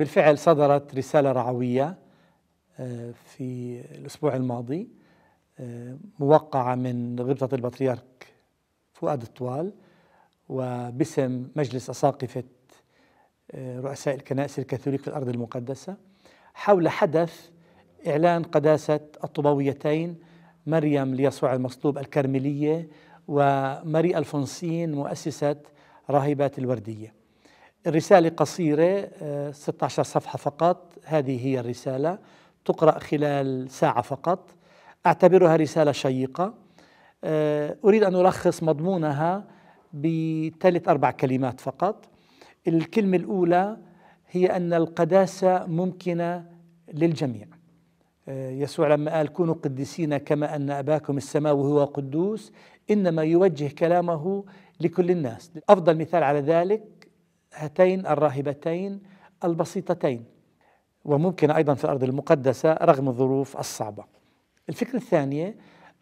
بالفعل صدرت رسالة رعوية آه، في الأسبوع الماضي آه، موقعة من غبطة البطريرك فؤاد الطوال وباسم مجلس أساقفة آه، رؤساء الكنائس الكاثوليك في الأرض المقدسة حول حدث إعلان قداسة الطوباويتين مريم ليسوع المصلوب الكرملية وماري ألفونسين مؤسسة راهبات الوردية الرسالة قصيرة 16 آه، صفحة فقط هذه هي الرسالة تقرأ خلال ساعة فقط أعتبرها رسالة شيقة آه، أريد أن ألخص مضمونها بثلاث أربع كلمات فقط الكلمة الأولى هي أن القداسة ممكنة للجميع آه، يسوع لما قال كونوا قديسين كما أن أباكم السماوي هو قدوس إنما يوجه كلامه لكل الناس أفضل مثال على ذلك هاتين الراهبتين البسيطتين وممكن أيضا في الأرض المقدسة رغم الظروف الصعبة الفكرة الثانية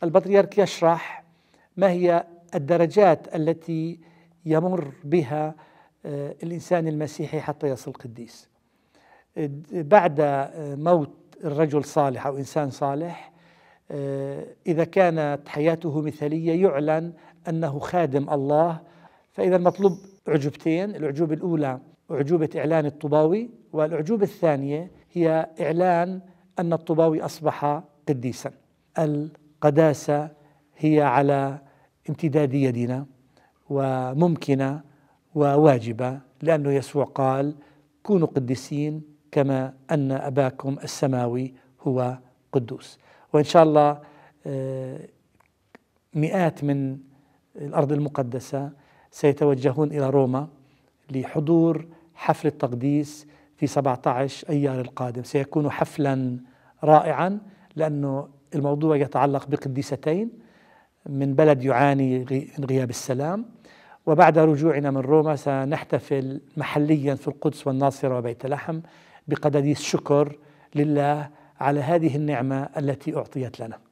البطريرك يشرح ما هي الدرجات التي يمر بها آه، الإنسان المسيحي حتى يصل قديس بعد آه، موت الرجل صالح أو إنسان صالح آه، إذا كانت حياته مثالية يعلن أنه خادم الله فإذا المطلوب اعجبتين الأعجوبة الأولى أعجوبة إعلان الطباوي والأعجوبة الثانية هي إعلان أن الطباوي أصبح قديسا القداسة هي على امتداد يدنا وممكنة وواجبة لأنه يسوع قال كونوا قديسين كما أن أباكم السماوي هو قدوس وإن شاء الله آه، مئات من الأرض المقدسة سيتوجهون إلى روما لحضور حفل التقديس في 17 أيار القادم سيكون حفلا رائعا لأنه الموضوع يتعلق بقديستين من بلد يعاني غياب السلام وبعد رجوعنا من روما سنحتفل محليا في القدس والناصرة وبيت لحم بقداديس شكر لله على هذه النعمة التي أعطيت لنا